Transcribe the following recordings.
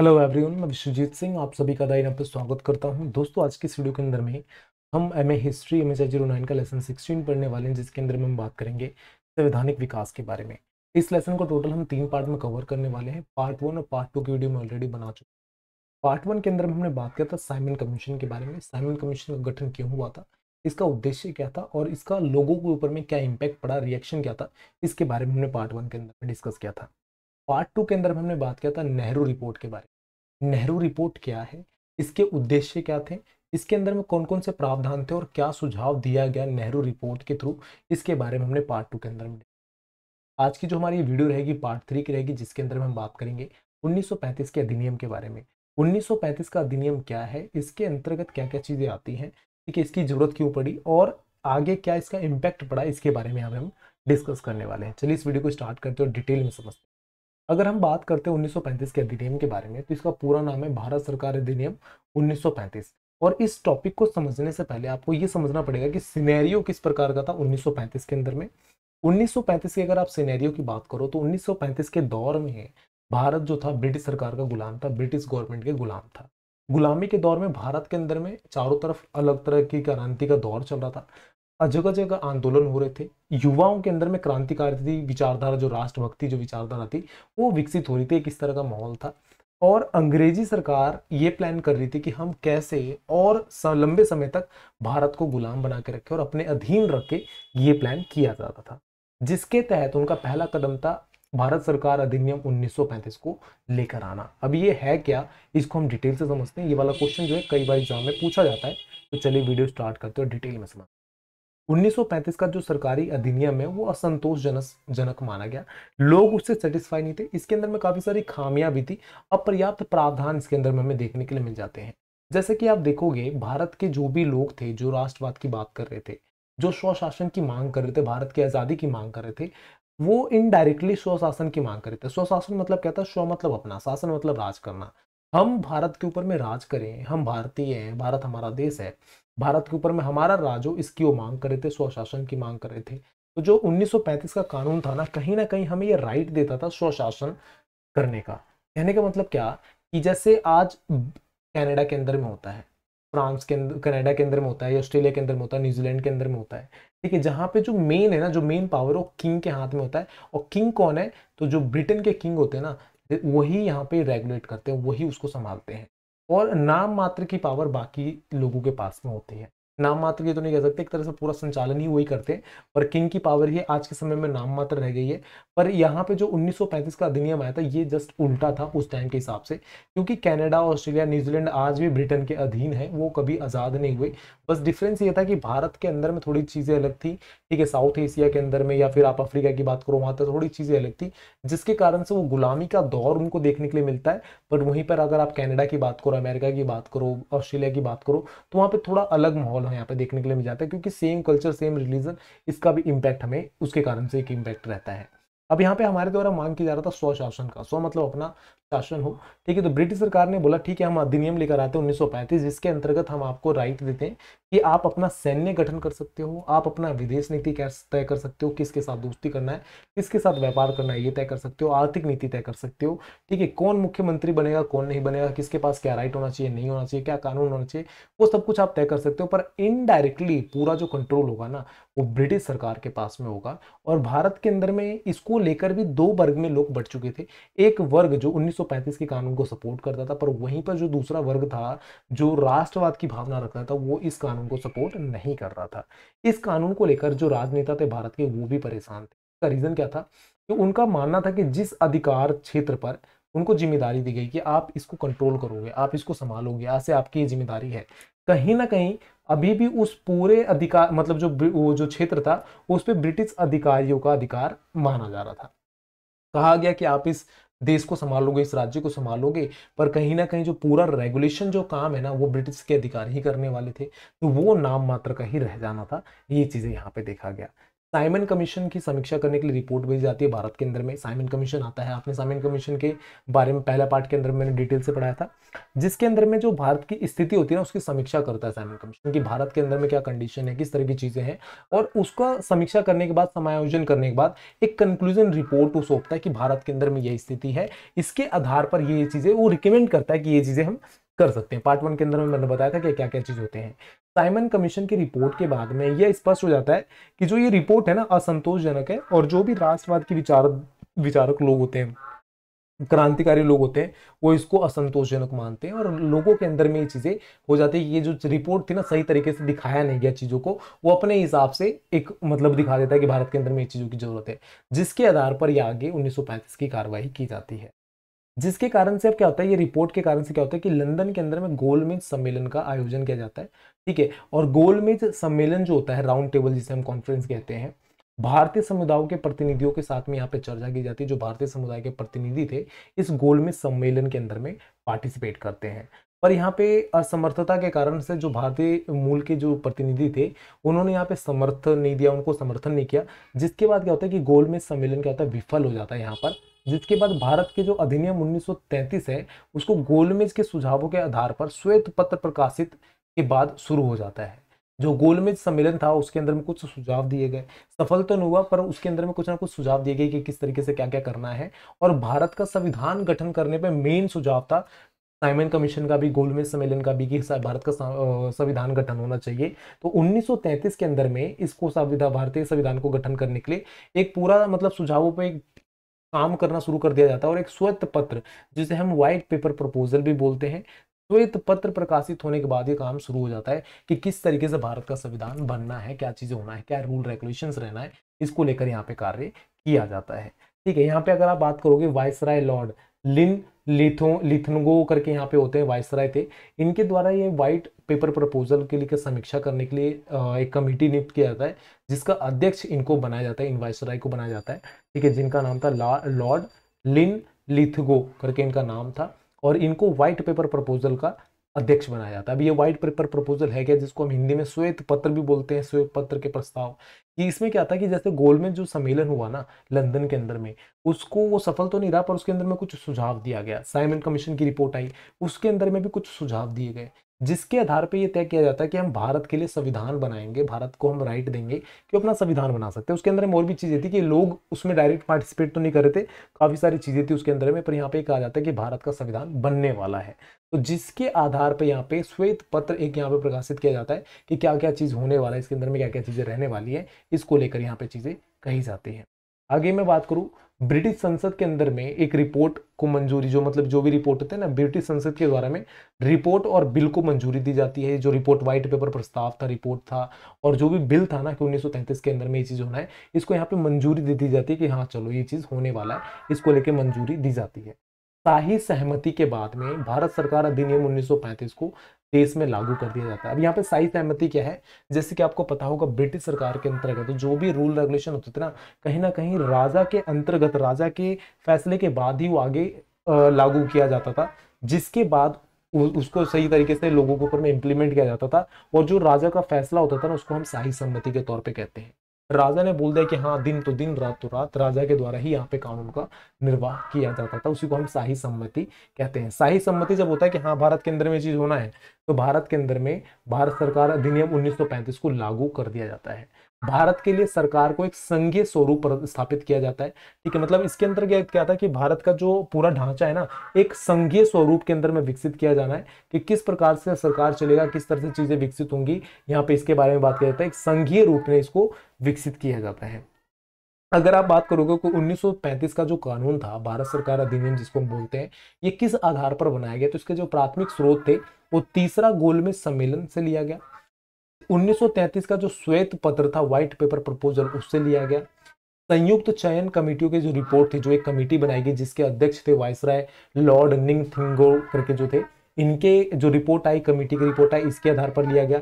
hello everyone मैं विश्वजीत सिंह आप सभी का दाइन पर स्वागत करता हूं दोस्तों आज की वीडियो के अंदर में हम M A history M H zero nine का लेसन सिक्सटीन पढ़ने वाले हैं जिसके अंदर में हम बात करेंगे संवैधानिक विकास के बारे में इस लेसन को टोटल हम तीन पार्ट में कवर करने वाले हैं पार्ट वन और पार्ट टू की वीडियो में ऑलरेडी बना चुके पार्ट वन के अंदर में हमने बात किया था साइमन कमीशन के बारे में साइमन कमीशन का गठन क्यों हुआ था इसका उद्देश्य क्या था और इसका लोगों के ऊपर में क्या इम्पैक्ट पड़ा रिएक्शन क्या था इसके बारे में हमने पार्ट वन के अंदर में डिस्कस किया था पार्ट टू के अंदर हमने बात किया था नेहरू रिपोर्ट के बारे में नेहरू रिपोर्ट क्या है इसके उद्देश्य क्या थे इसके अंदर में कौन कौन से प्रावधान थे और क्या सुझाव दिया गया नेहरू रिपोर्ट के थ्रू इसके बारे में हमने पार्ट टू के अंदर में आज की जो हमारी वीडियो रहेगी पार्ट थ्री की रहेगी जिसके अंदर में हम बात करेंगे 1935 के अधिनियम के बारे में 1935 का अधिनियम क्या है इसके अंतर्गत क्या क्या चीज़ें आती हैं ठीक है इसकी ज़रूरत क्यों पड़ी और आगे क्या इसका इम्पैक्ट पड़ा इसके बारे में हम हम डिस्कस करने वाले हैं चलिए इस वीडियो को स्टार्ट करते हैं और डिटेल में समझते हैं अगर हम बात करते हैं उन्नीस के अधिनियम के बारे में तो इसका पूरा नाम है भारत सरकार अधिनियम उन्नीस और इस टॉपिक को समझने से पहले आपको ये समझना पड़ेगा कि सिनेरियो किस प्रकार का था 1935 के अंदर में 1935 के अगर आप सिनेरियो की बात करो तो 1935 के दौर में भारत जो था ब्रिटिश सरकार का गुलाम था ब्रिटिश गवर्नमेंट के गुलाम था गुलामी के दौर में भारत के अंदर में चारों तरफ अलग तरह की क्रांति का दौर चल रहा था जगह जगह आंदोलन हो रहे थे युवाओं के अंदर में क्रांतिकारी थी विचारधारा जो राष्ट्रभक्ति जो विचारधारा थी वो विकसित हो रही थी किस इस तरह का माहौल था और अंग्रेजी सरकार ये प्लान कर रही थी कि हम कैसे और लंबे समय तक भारत को गुलाम बना के रखे और अपने अधीन रख के ये प्लान किया जाता था जिसके तहत उनका पहला कदम था भारत सरकार अधिनियम 1935 को लेकर आना अब ये है क्या इसको हम डिटेल से समझते हैं ये वाला क्वेश्चन जो है कई बार एग्जाम में पूछा जाता है तो चलिए वीडियो स्टार्ट करते हो डिटेल में समझते 1935 का जो सरकारी अधिनियम है वो असंतोषजनक जनक माना गया लोग उससे सेटिस्फाई नहीं थे इसके अंदर में काफ़ी सारी खामियां भी थी अपर्याप्त प्रावधान इसके अंदर में हमें देखने के लिए मिल जाते हैं जैसे कि आप देखोगे भारत के जो भी लोग थे जो राष्ट्रवाद की बात कर रहे थे जो स्वशासन की मांग कर रहे थे भारत की आज़ादी की मांग कर रहे थे वो इनडायरेक्टली स्वशासन की मांग कर रहे थे स्वशासन मतलब क्या था स्व मतलब अपना शासन मतलब राज करना हम भारत के ऊपर में राज करें हम भारतीय हैं भारत हमारा देश है भारत के ऊपर में हमारा राज हो इसकी वो मांग कर रहे थे स्वशासन की मांग कर रहे थे तो जो 1935 का कानून था ना कहीं ना कहीं हमें ये राइट देता था स्वशासन करने का कहने का मतलब क्या कि जैसे आज कनाडा के अंदर में होता है फ्रांस के अंदर कनाडा के अंदर में होता है या ऑस्ट्रेलिया के अंदर में होता है न्यूजीलैंड के अंदर में होता है ठीक है जहाँ पे जो मेन है ना जो मेन पावर है वो किंग के हाथ में होता है और किंग कौन है तो जो ब्रिटेन के किंग होते हैं ना वही यहाँ पे रेगुलेट करते हैं वही उसको संभालते हैं और नाम मात्र की पावर बाकी लोगों के पास में होती है नाम मात्र ये तो नहीं कह सकते एक तरह से पूरा संचालन ही वही करते हैं पर किंग की पावर ही आज के समय में नाम मात्र रह गई है पर यहाँ पे जो 1935 का अधिनियम आया था ये जस्ट उल्टा था उस टाइम के हिसाब से क्योंकि कनाडा ऑस्ट्रेलिया न्यूजीलैंड आज भी ब्रिटेन के अधीन है वो कभी आज़ाद नहीं हुए बस डिफरेंस ये था कि भारत के अंदर में थोड़ी चीज़ें अलग थी ठीक है साउथ एशिया के अंदर में या फिर आप अफ्रीका की बात करो वहाँ तक थोड़ी चीज़ें अलग थी जिसके कारण से वो गुलामी का दौर उनको देखने के लिए मिलता है पर वहीं पर अगर आप कैनेडा की बात करो अमेरिका की बात करो ऑस्ट्रेलिया की बात करो तो वहाँ पर थोड़ा अलग माहौल हमें यहाँ पे देखने के लिए मिल जाता है क्योंकि सेम कल्चर सेम रिलीजन इसका भी इम्पैक्ट हमें उसके कारण से एक इम्पैक्ट रहता है अब यहाँ पे हमारे द्वारा मांग किया जा रहा था स्व शासन का स्व मतलब अपना शासन हो ठीक है तो ब्रिटिश सरकार ने बोला ठीक है हम अधिनियम लेकर आते हैं उन्नीस जिसके अंतर्गत हम आपको राइट देते हैं कि आप अपना सैन्य गठन कर सकते हो आप अपना विदेश नीति तय कर सकते हो किसके साथ दोस्ती करना है किसके साथ व्यापार करना है ये तय कर सकते हो आर्थिक नीति तय कर सकते हो ठीक है कौन मुख्यमंत्री बनेगा कौन नहीं बनेगा किसके पास क्या राइट होना चाहिए नहीं होना चाहिए क्या कानून होना चाहिए वो सब कुछ आप तय कर सकते हो पर इनडायरेक्टली पूरा जो कंट्रोल होगा ना वो ब्रिटिश सरकार के पास में होगा और भारत के अंदर में इसको लेकर भी दो वर्ग में लोग बढ़ चुके थे एक वर्ग जो उन्नीस 1935 के कानून को सपोर्ट करता था पर वहीं पर जो दूसरा वर्ग था जो राष्ट्रवाद की भावना रखता था वो इस कानून को सपोर्ट नहीं कर रहा था इस कानून को लेकर जो राजनेता थे भारत के वो भी परेशान थे इसका रीज़न क्या था कि उनका मानना था कि जिस अधिकार क्षेत्र पर उनको जिम्मेदारी दी गई कि आप इसको कंट्रोल करोगे आप इसको संभालोगे आज से आपकी जिम्मेदारी है कहीं ना कहीं अभी भी उस पूरे अधिकार मतलब जो वो जो क्षेत्र था उस पर ब्रिटिश अधिकारियों का अधिकार माना जा रहा था कहा गया कि आप इस देश को संभालोगे इस राज्य को संभालोगे पर कहीं ना कहीं जो पूरा रेगुलेशन जो काम है ना वो ब्रिटिश के अधिकार ही करने वाले थे तो वो नाम मात्र का ही रह जाना था ये चीज़ें यहाँ पे देखा गया साइमन कमीशन की समीक्षा करने के लिए रिपोर्ट भेजी जाती है भारत के अंदर में साइमन कमीशन आता है आपने साइमन कमीशन के बारे में पहला पार्ट के अंदर मैंने डिटेल से पढ़ाया था जिसके अंदर में जो भारत की स्थिति होती है ना उसकी समीक्षा करता है साइमन कमीशन की भारत के अंदर में क्या कंडीशन है किस तरह की चीज़ें हैं और उसका समीक्षा करने के बाद समायोजन करने के बाद एक कंक्लूजन रिपोर्ट वो सौंपता है कि भारत के अंदर में यह स्थिति है इसके आधार पर ये चीज़ें वो रिकमेंड करता है कि ये चीज़ें हम कर सकते हैं पार्ट वन के अंदर मैंने बताया था कि क्या क्या चीज़ होते हैं साइमन कमीशन की रिपोर्ट के बाद में यह स्पष्ट हो जाता है कि जो ये रिपोर्ट है ना असंतोषजनक है और जो भी राष्ट्रवाद के विचार विचारक लोग होते हैं क्रांतिकारी लोग होते हैं वो इसको असंतोषजनक मानते हैं और लोगों के अंदर में ये चीज़ें हो जाती है ये जो रिपोर्ट थी ना सही तरीके से दिखाया नहीं गया चीज़ों को वो अपने हिसाब से एक मतलब दिखा देता है कि भारत के अंदर में ये चीज़ों की जरूरत है जिसके आधार पर ये आगे उन्नीस की कार्रवाई की जाती है जिसके कारण से अब क्या होता है ये रिपोर्ट के कारण से क्या होता है कि लंदन के अंदर में गोलमेज सम्मेलन का आयोजन किया जाता है ठीक है और गोलमेज सम्मेलन जो होता है राउंड टेबल जिसे हम कॉन्फ्रेंस कहते हैं भारतीय समुदायों के प्रतिनिधियों के साथ में यहाँ पे चर्चा की जाती है जो भारतीय समुदाय के प्रतिनिधि थे इस गोलमेज सम्मेलन के अंदर में पार्टिसिपेट करते हैं पर यहाँ पे असमर्थता के कारण से जो भारतीय मूल के जो प्रतिनिधि थे उन्होंने यहाँ पे समर्थन नहीं दिया उनको समर्थन नहीं किया जिसके बाद क्या होता है कि गोलमेज सम्मेलन क्या होता है विफल हो जाता है यहाँ पर जिसके बाद भारत के जो अधिनियम 1933 है उसको गोलमेज के सुझावों के आधार पर श्वेत पत्र प्रकाशित के बाद शुरू हो जाता है जो गोलमेज सम्मेलन था उसके अंदर में कुछ सुझाव दिए गए सफल तो नहीं हुआ पर उसके अंदर में कुछ ना कुछ सुझाव दिए गए कि किस तरीके से क्या क्या करना है और भारत का संविधान गठन करने पर मेन सुझाव था साइमन कमीशन का भी गोलमेज सम्मेलन का भी कि भारत का संविधान गठन होना चाहिए तो 1933 के अंदर में इसको संविधान भारतीय संविधान को गठन करने के लिए एक पूरा मतलब सुझावों पर एक काम करना शुरू कर दिया जाता है और एक श्वेत पत्र जिसे हम व्हाइट पेपर प्रपोजल भी बोलते हैं श्वेत पत्र प्रकाशित होने के बाद ये काम शुरू हो जाता है कि किस तरीके से भारत का संविधान बनना है क्या चीज़ें होना है क्या रूल रेगुलेशन रहना है इसको लेकर यहाँ पे कार्य किया जाता है ठीक है यहाँ पे अगर आप बात करोगे वायसराय लॉर्ड लिन लिथो लिथनगो करके यहाँ पे होते हैं वायसराय थे इनके द्वारा ये वाइट पेपर प्रपोजल के लिए समीक्षा करने के लिए एक कमेटी नियुक्त किया जाता है जिसका अध्यक्ष इनको बनाया जाता है इन वायसराय को बनाया जाता है ठीक है जिनका नाम था लॉर्ड लिन लिथगो करके इनका नाम था और इनको व्हाइट पेपर प्रपोजल का अध्यक्ष बनाया जाता है अब ये व्हाइट पेपर प्रपोजल है क्या जिसको हम हिंदी में श्वेत पत्र भी बोलते हैं श्वेत पत्र के प्रस्ताव कि इसमें क्या था कि जैसे में जो सम्मेलन हुआ ना लंदन के अंदर में उसको वो सफल तो नहीं रहा पर उसके अंदर में कुछ सुझाव दिया गया साइमन कमीशन की रिपोर्ट आई उसके अंदर में भी कुछ सुझाव दिए गए जिसके आधार पे ये तय किया जाता है कि हम भारत के लिए संविधान बनाएंगे भारत को हम राइट देंगे कि अपना संविधान बना सकते हैं उसके अंदर में और भी चीज़ें थी कि लोग उसमें डायरेक्ट पार्टिसिपेट तो नहीं कर रहे थे काफ़ी सारी चीज़ें थी उसके अंदर में पर यहाँ पे कहा जाता है कि भारत का संविधान बनने वाला है तो जिसके आधार पर यहाँ पे श्वेत पत्र एक यहाँ पे प्रकाशित किया जाता है कि क्या क्या चीज़ होने वाला है इसके अंदर में क्या क्या चीज़ें रहने वाली है इसको लेकर यहाँ पे चीज़ें कही जाती हैं आगे मैं बात करूँ ब्रिटिश संसद के अंदर में एक रिपोर्ट को मंजूरी जो मतलब जो भी रिपोर्ट होते हैं ना ब्रिटिश संसद के द्वारा में रिपोर्ट और बिल को मंजूरी दी जाती है जो रिपोर्ट व्हाइट पेपर प्रस्ताव था रिपोर्ट था और जो भी बिल था ना कि 1933 के अंदर में ये चीज़ होना है इसको यहाँ पे मंजूरी दे दी जाती है कि हाँ चलो ये चीज़ होने वाला है इसको लेकर मंजूरी दी जाती है शाही सहमति के बाद में भारत सरकार अधिनियम उन्नीस को देश में लागू कर दिया जाता है अब यहाँ पे साई सहमति क्या है जैसे कि आपको पता होगा ब्रिटिश सरकार के अंतर्गत जो भी रूल रेगुलेशन होते थे ना कहीं ना कहीं राजा के अंतर्गत राजा के फैसले के बाद ही वो आगे लागू किया जाता था जिसके बाद उसको सही तरीके से लोगों के ऊपर में इम्प्लीमेंट किया जाता था और जो राजा का फैसला होता था ना उसको हम शाही सहमति के तौर पे कहते हैं राजा ने बोल दिया कि हाँ दिन तो दिन रात तो रात राजा के द्वारा ही यहाँ पे कानून का निर्वाह किया जाता था उसी को हम शाही सम्मति कहते हैं शाही सम्मति जब होता है कि हाँ भारत के अंदर में चीज होना है तो भारत के अंदर में भारत सरकार अधिनियम 1935 को लागू कर दिया जाता है भारत के लिए सरकार को एक संघीय स्वरूप स्थापित किया जाता है ठीक है मतलब इसके अंदर क्या क्या था कि भारत का जो पूरा ढांचा है ना एक संघीय स्वरूप के अंदर में विकसित किया जाना है कि किस प्रकार से सरकार चलेगा किस तरह से चीजें विकसित होंगी यहाँ पे इसके बारे में बात किया जाता है एक संघीय रूप में इसको विकसित किया जाता है अगर आप बात करोगे तो 1935 का जो कानून था भारत सरकार अधिनियम जिसको हम बोलते हैं ये किस आधार पर बनाया गया तो इसके जो प्राथमिक स्रोत थे वो तीसरा गोलमेज सम्मेलन से लिया गया 1933 का जो श्वेत पत्र था व्हाइट पेपर प्रपोजल उससे लिया गया संयुक्त चयन कमेटियों की जो रिपोर्ट थी जो एक कमेटी बनाई गई जिसके अध्यक्ष थे राय लॉर्ड निंग थिंगो करके जो थे इनके जो रिपोर्ट आई कमेटी की रिपोर्ट आई इसके आधार पर लिया गया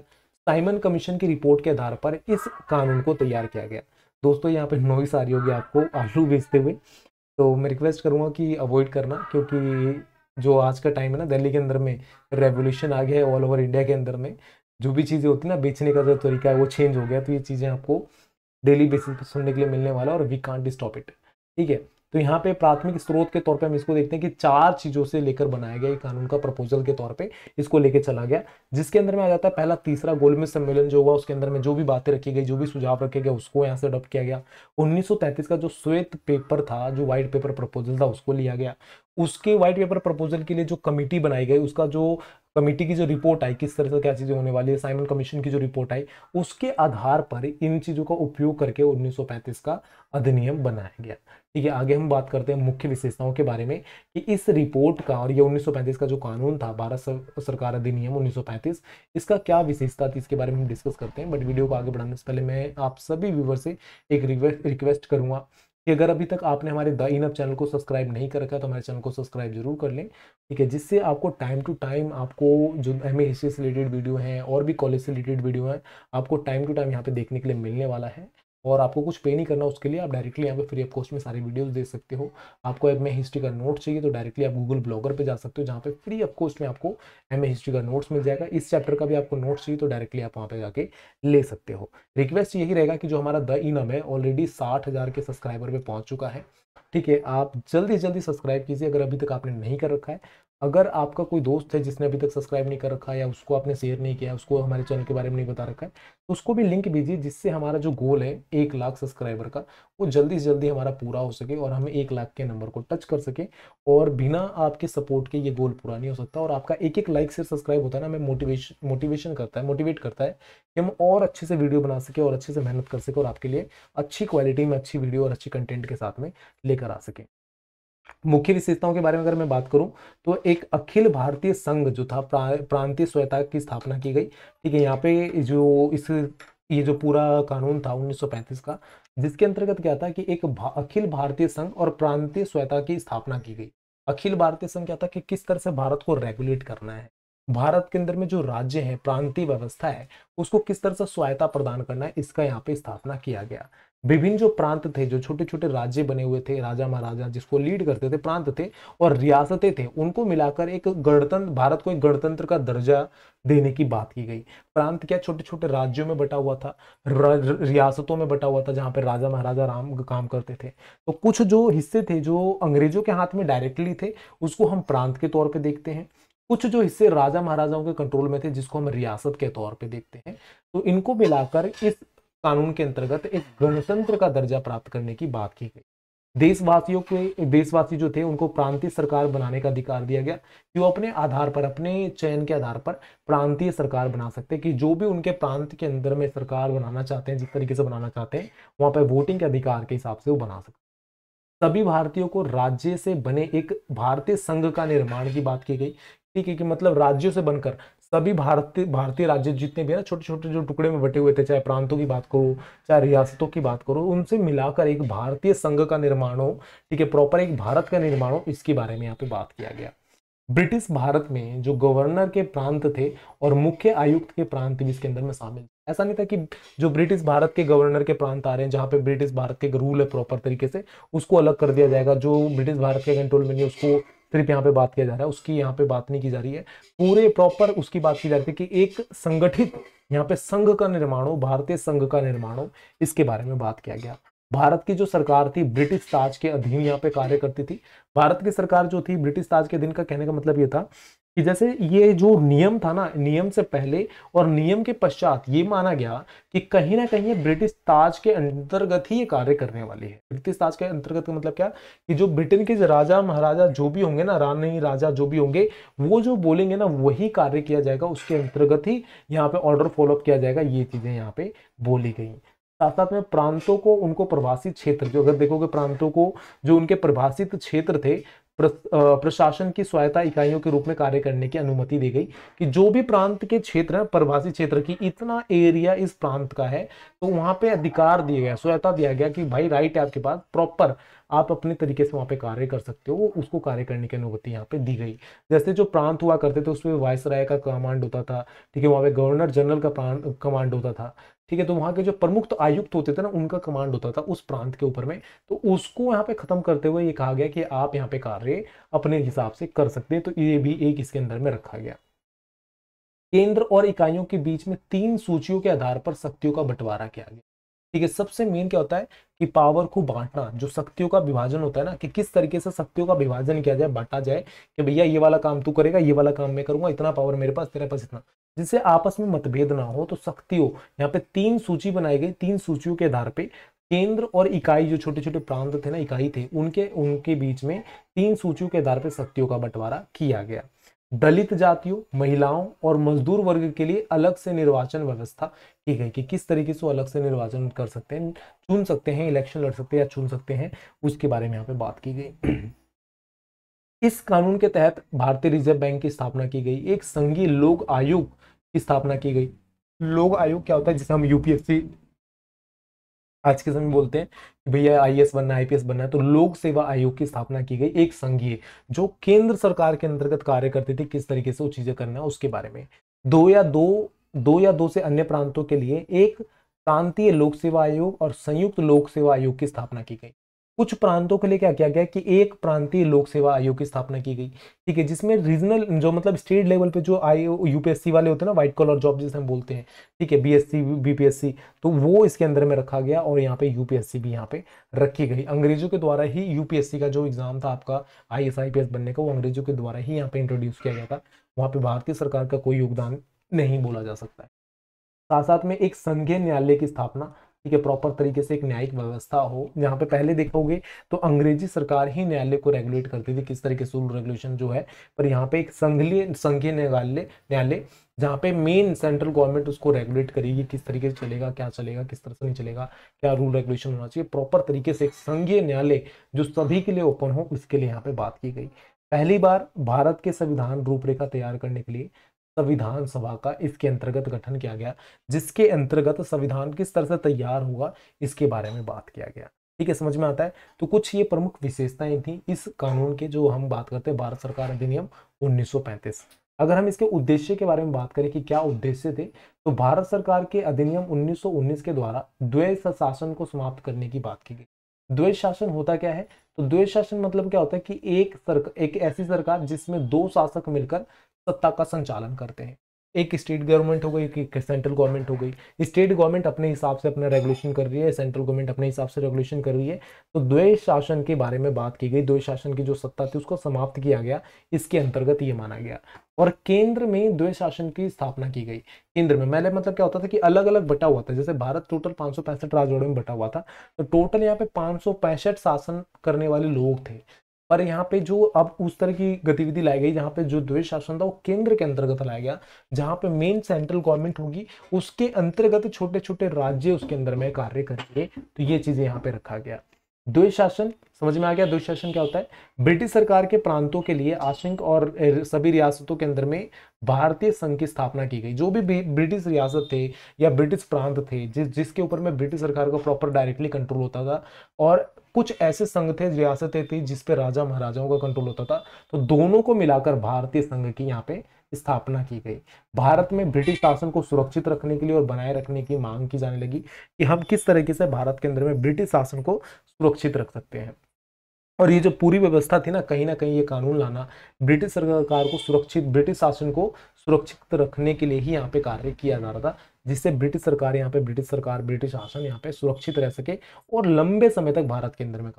साइमन कमीशन की रिपोर्ट के आधार पर इस कानून को तैयार किया गया दोस्तों यहाँ पे नोइस आ रही होगी आपको आलू बेचते हुए तो मैं रिक्वेस्ट करूँगा कि अवॉइड करना क्योंकि जो आज का टाइम है ना दिल्ली के अंदर में रेवोल्यूशन आ गया है ऑल ओवर इंडिया के अंदर में जो भी चीज़ें होती ना बेचने का जो तरीका है वो चेंज हो गया तो ये चीज़ें आपको डेली बेसिस पर सुनने के लिए मिलने वाला और वी कांट स्टॉप इट ठीक है तो यहाँ पे प्राथमिक स्रोत के तौर पे हम इसको देखते हैं कि चार चीज़ों से लेकर बनाया गया ये कानून का प्रपोजल के तौर पे इसको लेके चला गया जिसके अंदर में आ जाता है पहला तीसरा गोलमेज सम्मेलन जो हुआ उसके अंदर में जो भी बातें रखी गई जो भी सुझाव रखे गए उसको यहाँ से अडॉप्ट किया गया 1933 का जो श्वेत पेपर था जो व्हाइट पेपर प्रपोजल था उसको लिया गया उसके व्हाइट पेपर प्रपोजल के लिए जो कमेटी बनाई गई उसका जो कमेटी की जो रिपोर्ट आई किस तरह से क्या चीज़ें होने वाली है साइमन कमीशन की जो रिपोर्ट आई उसके आधार पर इन चीज़ों का उपयोग करके 1935 का अधिनियम बनाया गया ठीक है आगे हम बात करते हैं मुख्य विशेषताओं के बारे में कि इस रिपोर्ट का और ये 1935 का जो कानून था भारत सरकार अधिनियम 1935 इसका क्या विशेषता थी इसके बारे में हम डिस्कस करते हैं बट वीडियो को आगे बढ़ाने से पहले मैं आप सभी व्यूवर से एक रिक्वेस्ट करूँगा कि अगर अभी तक आपने हमारे द इनअप चैनल को सब्सक्राइब नहीं कर रखा तो हमारे चैनल को सब्सक्राइब जरूर कर लें ठीक है जिससे आपको टाइम टू टाइम आपको जो एम हिस्ट्री से रिलेटेड वीडियो हैं और भी कॉलेज से रिलेटेड वीडियो हैं आपको टाइम टू टाइम यहाँ पे देखने के लिए मिलने वाला है और आपको कुछ पे नहीं करना उसके लिए आप डायरेक्टली यहाँ पे फ्री ऑफ कॉस्ट में सारी वीडियोस देख सकते हो आपको एम हिस्ट्री का नोट चाहिए तो डायरेक्टली आप गूगल ब्लॉगर पे जा सकते हो जहाँ पे फ्री ऑफ कॉस्ट में आपको एम हिस्ट्री का नोट्स मिल जाएगा इस चैप्टर का भी आपको नोट्स चाहिए तो डायरेक्टली आप वहाँ पे जाके ले सकते हो रिक्वेस्ट यही रहेगा कि जो हमारा द इनम है ऑलरेडी साठ के सब्सक्राइबर पर पहुँच चुका है ठीक है आप जल्दी जल्दी सब्सक्राइब कीजिए अगर अभी तक आपने नहीं कर रखा है अगर आपका कोई दोस्त है जिसने अभी तक सब्सक्राइब नहीं कर रखा है या उसको आपने शेयर नहीं किया उसको हमारे चैनल के बारे में नहीं बता रखा है तो उसको भी लिंक दीजिए जिससे हमारा जो गोल है एक लाख सब्सक्राइबर का वो जल्दी से जल्दी हमारा पूरा हो सके और हमें एक लाख के नंबर को टच कर सके और बिना आपके सपोर्ट के ये गोल पूरा नहीं हो सकता और आपका एक एक लाइक से सब्सक्राइब होता है ना हमें मोटिवेशन मोटिवेशन करता है मोटिवेट करता है कि हम और अच्छे से वीडियो बना सके और अच्छे से मेहनत कर सके और आपके लिए अच्छी क्वालिटी में अच्छी वीडियो और अच्छी कंटेंट के साथ में लेकर आ सकें मुख्य विशेषताओं के बारे में अगर मैं बात करूं तो एक अखिल भारतीय संघ जो था प्रा, प्रांतीय स्वायत्ता की स्थापना की गई ठीक है यहाँ पे जो इस ये जो पूरा कानून था 1935 का जिसके अंतर्गत क्या था कि एक भा, अखिल भारतीय संघ और प्रांतीय स्वायत्ता की स्थापना की गई अखिल भारतीय संघ क्या था कि किस तरह से भारत को रेगुलेट करना है भारत के अंदर में जो राज्य है प्रांतीय व्यवस्था है उसको किस तरह से स्वायत्ता प्रदान करना है इसका यहाँ पे स्थापना किया गया विभिन्न जो प्रांत थे जो छोटे छोटे राज्य बने हुए थे राजा महाराजा जिसको लीड करते थे प्रांत थे और रियासतें थे उनको मिलाकर एक गणतंत्र भारत को एक गणतंत्र का दर्जा देने की बात की गई प्रांत क्या छोटे छोटे राज्यों में बटा हुआ था रियासतों में बटा हुआ था जहाँ पे राजा महाराजा राम काम करते थे तो कुछ जो हिस्से थे जो अंग्रेजों के हाथ में डायरेक्टली थे उसको हम प्रांत के तौर पर देखते हैं कुछ जो हिस्से राजा महाराजाओं के कंट्रोल में थे जिसको हम रियासत के तौर पे देखते हैं तो इनको मिलाकर इस कानून के अंतर्गत एक गणतंत्र का दर्जा प्राप्त करने की बात की गई देशवासियों के देशवासी जो थे उनको प्रांतीय सरकार बनाने का अधिकार दिया गया कि वो अपने आधार पर अपने चयन के आधार पर प्रांतीय सरकार बना सकते कि जो भी उनके प्रांत के अंदर में सरकार बनाना चाहते हैं जिस तरीके से बनाना चाहते हैं वहां पर वोटिंग के अधिकार के हिसाब से वो बना सकते सभी भारतीयों को राज्य से बने एक भारतीय संघ का निर्माण की बात की गई ठीक है कि मतलब राज्यों से बनकर सभी भारतीय भारतीय राज्य जितने भी है ना छोटे छोटे जो टुकड़े में बटे हुए थे चाहे प्रांतों की बात करो चाहे रियासतों की बात करो उनसे मिलाकर एक भारतीय संघ का निर्माण हो ठीक है प्रॉपर एक भारत का निर्माण हो इसके बारे में यहाँ पे बात किया गया ब्रिटिश भारत में जो गवर्नर के प्रांत थे और मुख्य आयुक्त के प्रांत भी इसके अंदर में शामिल ऐसा नहीं था कि जो ब्रिटिश भारत के गवर्नर के प्रांत आ रहे हैं जहाँ पे ब्रिटिश भारत के रूल है प्रॉपर तरीके से उसको अलग कर दिया जाएगा जो ब्रिटिश भारत के कंट्रोल में नहीं उसको सिर्फ यहाँ पे बात किया जा रहा है उसकी यहाँ पे बात नहीं की जा रही है पूरे प्रॉपर उसकी बात की जा रही है कि एक संगठित यहाँ पे संघ का निर्माण हो भारतीय संघ का निर्माण हो इसके बारे में बात किया गया भारत की जो सरकार थी ब्रिटिश ताज के अधीन यहाँ पे कार्य करती थी भारत की सरकार जो थी ब्रिटिश ताज के अधीन का कहने का मतलब ये था कि जैसे ये जो नियम था ना नियम से पहले और नियम के पश्चात ये माना गया कि कहीं ना कहीं ये ब्रिटिश ताज के अंतर्गत ही ये कार्य करने वाली है ब्रिटिश ताज के अंतर्गत का मतलब क्या कि जो ब्रिटेन के राजा महाराजा जो भी होंगे ना रानी राजा जो भी होंगे वो जो बोलेंगे ना वही कार्य किया जाएगा उसके अंतर्गत ही यहाँ पे ऑर्डर फॉलोअप किया जाएगा ये चीज़ें यहाँ पे बोली गई साथ साथ में प्रांतों को उनको प्रवासी क्षेत्र जो अगर देखोगे प्रांतों को जो उनके प्रवासित क्षेत्र थे प्रशासन की स्वायत्ता इकाइयों के रूप में कार्य करने की अनुमति दी गई कि जो भी प्रांत के क्षेत्र प्रवासी क्षेत्र की इतना एरिया इस प्रांत का है तो वहां पे अधिकार दिया गया स्वायत्ता दिया गया कि भाई राइट है आपके पास प्रॉपर आप अपने तरीके से वहाँ पे कार्य कर सकते हो उसको कार्य करने की अनुमति यहाँ पे दी गई जैसे जो प्रांत हुआ करते थे उसमें वायसराय का कमांड होता था ठीक है वहाँ पे गवर्नर जनरल का कमांड होता था ठीक है तो वहां के जो प्रमुख तो आयुक्त होते थे ना उनका कमांड होता था उस प्रांत के ऊपर में तो उसको यहाँ पे ख़त्म करते हुए ये कहा गया कि आप यहाँ पे कार्य अपने हिसाब से कर सकते हैं तो ये भी एक इसके अंदर में रखा गया केंद्र और इकाइयों के बीच में तीन सूचियों के आधार पर शक्तियों का बंटवारा किया गया ठीक है सबसे मेन क्या होता है कि पावर को बांटना जो शक्तियों का विभाजन होता है ना कि किस तरीके से शक्तियों का विभाजन किया जाए बांटा जाए कि भैया ये वाला काम तू करेगा ये वाला काम मैं करूंगा इतना पावर मेरे पास तेरे पास इतना जिससे आपस में मतभेद ना हो तो शक्तियों यहाँ पे तीन सूची बनाई गई तीन सूचियों के आधार पर केंद्र और इकाई जो छोटे छोटे प्रांत थे ना इकाई थे उनके उनके बीच में तीन सूचियों के आधार पर शक्तियों का बंटवारा किया गया दलित जातियों महिलाओं और मजदूर वर्ग के लिए अलग से निर्वाचन व्यवस्था की गई कि किस तरीके से अलग से निर्वाचन कर सकते हैं चुन सकते हैं इलेक्शन लड़ सकते हैं या चुन सकते हैं उसके बारे में यहाँ पे बात की गई इस कानून के तहत भारतीय रिजर्व बैंक की स्थापना की गई एक संघीय लोक आयोग की स्थापना की गई लोक आयोग क्या होता है जिसे हम यूपीएससी आज के समय बोलते हैं कि भैया आई एस बनना आईपीएस बनना है तो लोक सेवा आयोग की स्थापना की गई एक संघीय जो केंद्र सरकार के अंतर्गत कार्य करती थी किस तरीके से वो चीज़ें करना है उसके बारे में दो या दो दो या दो से अन्य प्रांतों के लिए एक प्रांतीय लोक सेवा आयोग और संयुक्त लोक सेवा आयोग की स्थापना की गई कुछ प्रांतों के लिए क्या किया गया कि एक प्रांतीय लोक सेवा आयोग की स्थापना की गई ठीक है जिसमें रीजनल जो मतलब स्टेट लेवल पे जो आई यूपीएससी वाले होते हैं ना व्हाइट कॉलर जॉब जिसे हम बोलते हैं ठीक है बीएससी बीपीएससी तो वो इसके अंदर में रखा गया और यहाँ पे यूपीएससी भी यहाँ पे रखी गई अंग्रेजों के द्वारा ही यूपीएससी का जो एग्जाम था आपका आई एस बनने का वो अंग्रेजों के द्वारा ही यहाँ पे इंट्रोड्यूस किया गया था वहाँ पे भारतीय सरकार का कोई योगदान नहीं बोला जा सकता साथ साथ में एक संघीय न्यायालय की स्थापना ठीक है प्रॉपर तरीके से एक न्यायिक व्यवस्था हो जहाँ पे पहले देखोगे तो अंग्रेजी सरकार ही न्यायालय को रेगुलेट करती थी किस तरीके से रूल रेगुलेशन जो है पर यहाँ पे एक संघीय संघीय न्यायालय न्यायालय जहाँ पे मेन सेंट्रल गवर्नमेंट उसको रेगुलेट करेगी किस तरीके से चलेगा क्या चलेगा किस तरह से नहीं चलेगा क्या रूल रेगुलेशन होना चाहिए प्रॉपर तरीके से एक संघीय न्यायालय जो सभी के लिए ओपन हो उसके लिए यहाँ पे बात की गई पहली बार भारत के संविधान रूपरेखा तैयार करने के लिए संविधान सभा का इसके अंतर्गत गठन किया गया जिसके अंतर्गत संविधान किस तरह से तैयार हुआ इसके बारे में बात किया गया ठीक है समझ में आता है तो कुछ ये प्रमुख विशेषताएं थी इस कानून के जो हम बात करते हैं भारत सरकार अधिनियम 1935 अगर हम इसके उद्देश्य के बारे में बात करें कि क्या उद्देश्य थे तो भारत सरकार के अधिनियम 1919 के द्वारा द्वैत शासन को समाप्त करने की बात की गई द्वैत शासन होता क्या है तो द्वेष शासन मतलब क्या होता है कि एक सरकार एक ऐसी सरकार जिसमें दो शासक मिलकर सत्ता का संचालन करते हैं एक स्टेट गवर्नमेंट हो गई एक सेंट्रल गवर्नमेंट हो गई स्टेट गवर्नमेंट अपने हिसाब से अपना रेगुलेशन कर रही है सेंट्रल गवर्नमेंट अपने हिसाब से रेगुलेशन कर रही है तो द्वैत शासन के बारे में बात की गई द्वैत शासन की जो सत्ता थी उसको समाप्त किया गया इसके अंतर्गत ये माना गया और केंद्र में द्वे शासन की स्थापना की गई केंद्र में मैंने मतलब, मतलब क्या होता था कि अलग अलग बटा हुआ था जैसे भारत टोटल पाँच राज्यों में बटा हुआ था तो टोटल यहाँ पे पाँच शासन करने वाले लोग थे और यहाँ पे जो अब उस तरह की गतिविधि लाई गई जहाँ पे जो द्वेश शासन था वो केंद्र के अंतर्गत लाया गया जहाँ पे मेन सेंट्रल गवर्नमेंट होगी उसके अंतर्गत छोटे छोटे राज्य उसके अंदर में कार्य करेंगे तो ये चीज़ यहाँ पे रखा गया द्विशासन समझ में आ गया द्विशासन क्या होता है ब्रिटिश सरकार के प्रांतों के लिए आशंक और सभी रियासतों के अंदर में भारतीय संघ की स्थापना की गई जो भी ब्रिटिश रियासत थे या ब्रिटिश प्रांत थे जिस जिसके ऊपर में ब्रिटिश सरकार का प्रॉपर डायरेक्टली कंट्रोल होता था और कुछ ऐसे संघ थे रियासतें थी जिसपे राजा महाराजाओं का कंट्रोल होता था तो दोनों को मिलाकर भारतीय संघ की यहाँ पे स्थापना की गई भारत में ब्रिटिश शासन को सुरक्षित रखने के लिए और बनाए रखने की मांग की जाने लगी कि हम किस तरीके से भारत के अंदर में ब्रिटिश शासन को सुरक्षित रख सकते हैं और ये जो पूरी व्यवस्था थी ना कहीं ना कहीं ये कानून लाना ब्रिटिश सरकार को सुरक्षित ब्रिटिश शासन को सुरक्षित रखने के लिए ही यहाँ पे कार्य किया जा रहा था जिससे ब्रिटिश सरकार यहाँ पे ब्रिटिश सरकार ब्रिटिश शासन यहाँ पे सुरक्षित रह सके और लंबे समय तक भारत के अंदर में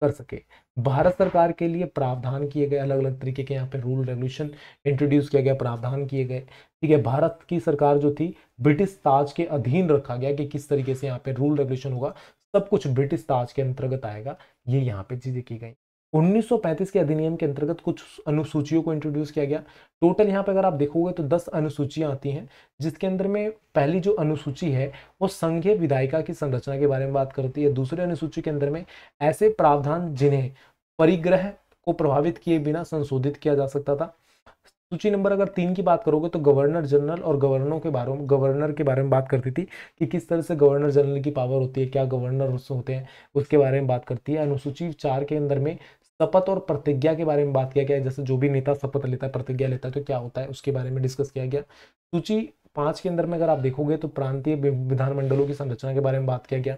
कर सके भारत सरकार के लिए प्रावधान किए गए अलग अलग तरीके के यहाँ पे रूल रेगुलेशन इंट्रोड्यूस किया गया प्रावधान किए गए ठीक है भारत की सरकार जो थी ब्रिटिश ताज के अधीन रखा गया कि किस तरीके से यहाँ पे रूल रेगुलेशन होगा सब कुछ ब्रिटिश ताज के अंतर्गत आएगा ये यहाँ पे चीज़ें की गई 1935 के अधिनियम के अंतर्गत कुछ अनुसूचियों को इंट्रोड्यूस किया गया टोटल यहाँ पर अगर आप देखोगे तो 10 अनुसूचियाँ आती हैं जिसके अंदर में पहली जो अनुसूची है वो संघीय विधायिका की संरचना के बारे में बात करती है दूसरे अनुसूची के अंदर में ऐसे प्रावधान जिन्हें परिग्रह को प्रभावित किए बिना संशोधित किया जा सकता था सूची नंबर अगर तीन की बात करोगे तो गवर्नर जनरल और गवर्नरों के बारे में गवर्नर के बारे में बात करती थी कि किस तरह से गवर्नर जनरल की पावर होती है क्या गवर्नर होते हैं उसके बारे में बात करती है अनुसूची चार के अंदर में शपथ और प्रतिज्ञा के बारे में बात किया गया जैसे जो भी नेता शपथ लेता है प्रतिज्ञा लेता है तो क्या होता है उसके बारे में डिस्कस किया गया सूची पांच के अंदर में अगर आप देखोगे तो प्रांतीय विधानमंडलों की संरचना के बारे में बात किया गया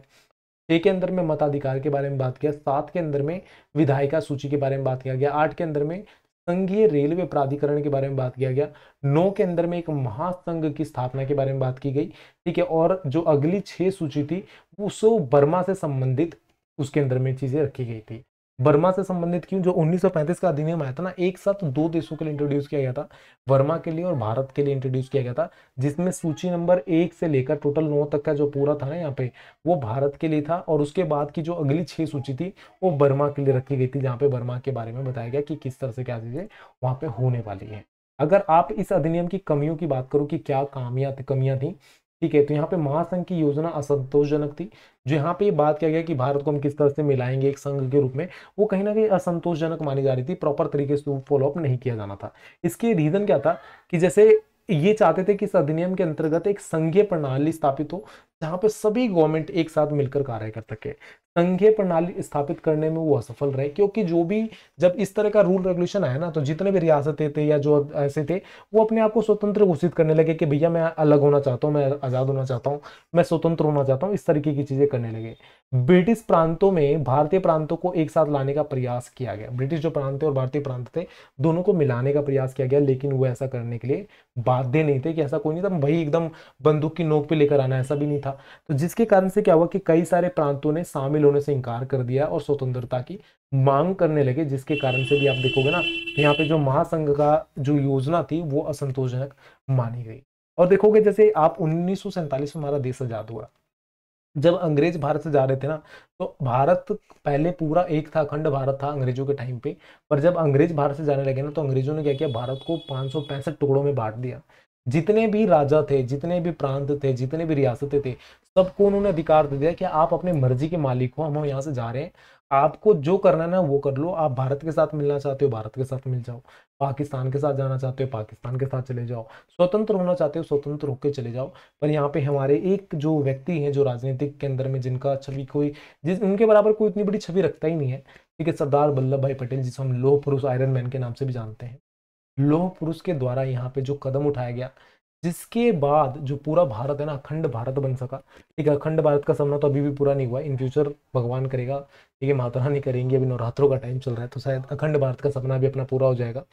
छः के अंदर में मताधिकार के बारे में बात किया सात के अंदर में विधायिका सूची के बारे में बात किया गया आठ के अंदर में संघीय रेलवे प्राधिकरण के बारे में बात किया गया नौ के अंदर में एक महासंघ की स्थापना के बारे में बात की गई ठीक है और जो अगली छह सूची थी वो सो बर्मा से संबंधित उसके अंदर में चीजें रखी गई थी वर्मा से संबंधित क्यों जो 1935 का अधिनियम आया था ना एक साथ दो देशों के लिए इंट्रोड्यूस किया गया था वर्मा के लिए और भारत के लिए इंट्रोड्यूस किया गया था जिसमें सूची नंबर एक से लेकर टोटल नौ तक का जो पूरा था ना यहाँ पे वो भारत के लिए था और उसके बाद की जो अगली छह सूची थी वो वर्मा के लिए रखी गई थी जहाँ पे वर्मा के बारे में बताया गया कि किस तरह से क्या चीज़ें वहां पे होने वाली है अगर आप इस अधिनियम की कमियों की बात करो कि क्या कामियां कमियां थी ठीक है तो यहाँ पे महासंघ की योजना असंतोषजनक थी जो यहाँ पे ये बात किया गया कि भारत को हम किस तरह से मिलाएंगे एक संघ के रूप में वो कहीं ना कहीं असंतोषजनक मानी जा रही थी प्रॉपर तरीके से फॉलोअप नहीं किया जाना था इसके रीजन क्या था कि जैसे ये चाहते थे कि इस अधिनियम के अंतर्गत एक संघीय प्रणाली स्थापित हो जहाँ पे सभी गवर्नमेंट एक साथ मिलकर कार्य कर सके संघीय प्रणाली स्थापित करने में वो असफल रहे क्योंकि जो भी जब इस तरह का रूल रेगुलेशन आया ना तो जितने भी रियासतें थे या जो ऐसे थे वो अपने आप को स्वतंत्र घोषित करने लगे कि भैया मैं अलग होना चाहता हूँ मैं आज़ाद होना चाहता हूँ मैं स्वतंत्र होना चाहता हूँ इस तरीके की चीज़ें करने लगे ब्रिटिश प्रांतों में भारतीय प्रांतों को एक साथ लाने का प्रयास किया गया ब्रिटिश जो प्रांत थे और भारतीय प्रांत थे दोनों को मिलाने का प्रयास किया गया लेकिन वो ऐसा करने के लिए बाध्य नहीं थे कि ऐसा कोई नहीं था भाई एकदम बंदूक की नोक पर लेकर आना ऐसा भी नहीं था था तो जिसके कारण से क्या हुआ कि कई सारे प्रांतों ने शामिल होने से इनकार कर दिया और स्वतंत्रता की मांग करने लगे जिसके कारण से भी आप देखोगे ना तो यहाँ पे जो महासंघ का जो योजना थी वो असंतोषजनक मानी गई और देखोगे जैसे आप उन्नीस में हमारा देश आजाद हुआ जब अंग्रेज भारत से जा रहे थे ना तो भारत पहले पूरा एक था अखंड भारत था अंग्रेजों के टाइम पे पर जब अंग्रेज भारत से जाने लगे ना तो अंग्रेजों ने क्या किया भारत को पाँच टुकड़ों में बांट दिया जितने भी राजा थे जितने भी प्रांत थे जितने भी रियासतें थे सबको उन्होंने अधिकार दे दिया कि आप अपने मर्जी के मालिक हो हम यहाँ से जा रहे हैं आपको जो करना है ना वो कर लो आप भारत के साथ मिलना चाहते हो भारत के साथ मिल जाओ पाकिस्तान के साथ जाना चाहते हो पाकिस्तान के साथ चले जाओ स्वतंत्र होना चाहते हो स्वतंत्र होकर चले जाओ पर यहाँ पे हमारे एक जो व्यक्ति हैं जो राजनीतिक केंद्र में जिनका छवि कोई जिस उनके बराबर कोई इतनी बड़ी छवि रखता ही नहीं है ठीक है सरदार वल्लभ भाई पटेल जिसको हम लोह पुरुष आयरन मैन के नाम से भी जानते हैं लोह पुरुष के द्वारा यहाँ पे जो कदम उठाया गया जिसके बाद जो पूरा भारत है ना अखंड भारत बन सका ठीक है अखंड भारत का सपना तो अभी भी पूरा नहीं हुआ इन फ्यूचर भगवान करेगा ठीक है माता रानी करेंगी अभी नवरात्रों का टाइम चल रहा है तो शायद अखंड भारत का सपना भी अपना पूरा हो जाएगा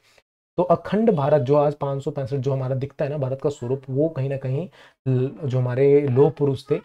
तो अखंड भारत जो आज पाँच सौ पैंसठ जो हमारा दिखता है ना भारत का स्वरूप वो कहीं ना कहीं जो हमारे लोह पुरुष थे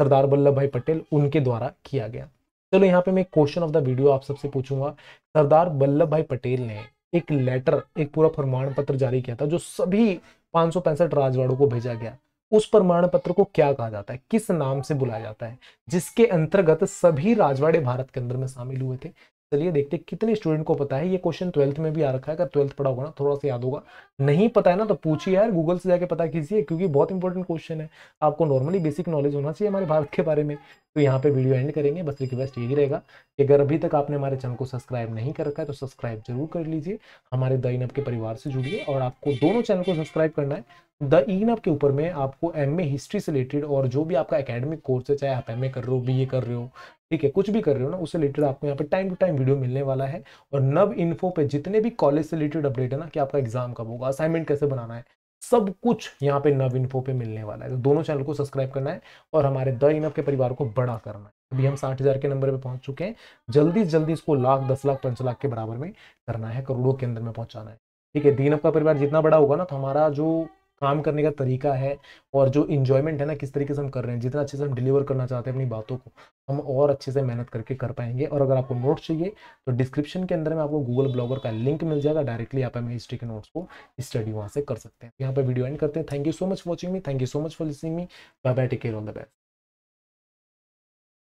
सरदार वल्लभ भाई पटेल उनके द्वारा किया गया चलो यहाँ पे मैं क्वेश्चन ऑफ द वीडियो आप सबसे पूछूंगा सरदार वल्लभ भाई पटेल ने एक लेटर एक पूरा प्रमाण पत्र जारी किया था जो सभी पांच राजवाड़ों को भेजा गया उस प्रमाण पत्र को क्या कहा जाता है किस नाम से बुलाया जाता है जिसके अंतर्गत सभी राजवाड़े भारत के अंदर में शामिल हुए थे चलिए देखते हैं कितने स्टूडेंट को पता है ये क्वेश्चन ट्वेल्थ में भी आ रखा है अगर ट्वेल्थ पढ़ा होगा ना थोड़ा सा याद होगा नहीं पता है ना तो पूछिए यार गूगल से जाके पता कीजिए क्योंकि बहुत इंपॉर्टेंट क्वेश्चन है आपको नॉर्मली बेसिक नॉलेज होना चाहिए हमारे भारत के बारे में तो यहाँ पे वीडियो एंड करेंगे बस रिक्वेस्ट यही रहेगा कि अगर अभी तक आपने हमारे चैनल को सब्सक्राइब नहीं कर रखा है तो सब्सक्राइब जरूर कर लीजिए हमारे द इनअप के परिवार से जुड़िए और आपको दोनों चैनल को सब्सक्राइब करना है द ईनअप के ऊपर में आपको एम हिस्ट्री से रिलेटेड और जो भी आपका एकेडमिक कोर्स है चाहे आप एम कर रहे हो बी कर रहे हो ठीक है कुछ भी कर रहे हो ना उससे रिलेटेड आपको यहाँ पे टाइम टू टाइम वीडियो मिलने वाला है और नव इन्फो पे जितने भी कॉलेज से रिलेटेड अपडेट है ना कि आपका एग्जाम कब होगा असाइनमेंट कैसे बनाना है सब कुछ यहाँ पे नव इन्फो पे मिलने वाला है तो दोनों चैनल को सब्सक्राइब करना है और हमारे द इनफ के परिवार को बड़ा करना है अभी हम साठ हज़ार के नंबर पर पहुंच चुके हैं जल्दी जल्दी इसको लाख दस लाख पंच लाख के बराबर में करना है करोड़ों के अंदर में पहुंचाना है ठीक है दीनअप का परिवार जितना बड़ा होगा ना तो हमारा जो काम करने का तरीका है और जो इन्जॉयमेंट है ना किस तरीके से हम कर रहे हैं जितना अच्छे से हम डिलीवर करना चाहते हैं अपनी बातों को हम और अच्छे से मेहनत करके कर पाएंगे और अगर आपको नोट्स चाहिए तो डिस्क्रिप्शन के अंदर में आपको गूगल ब्लॉगर का लिंक मिल जाएगा डायरेक्टली आप एम के नोट्स को स्टडी वहाँ से कर सकते हैं यहाँ पर वीडियो एंड करते हैं thank you so much watching me thank you so much for listening me bye bye take care all the best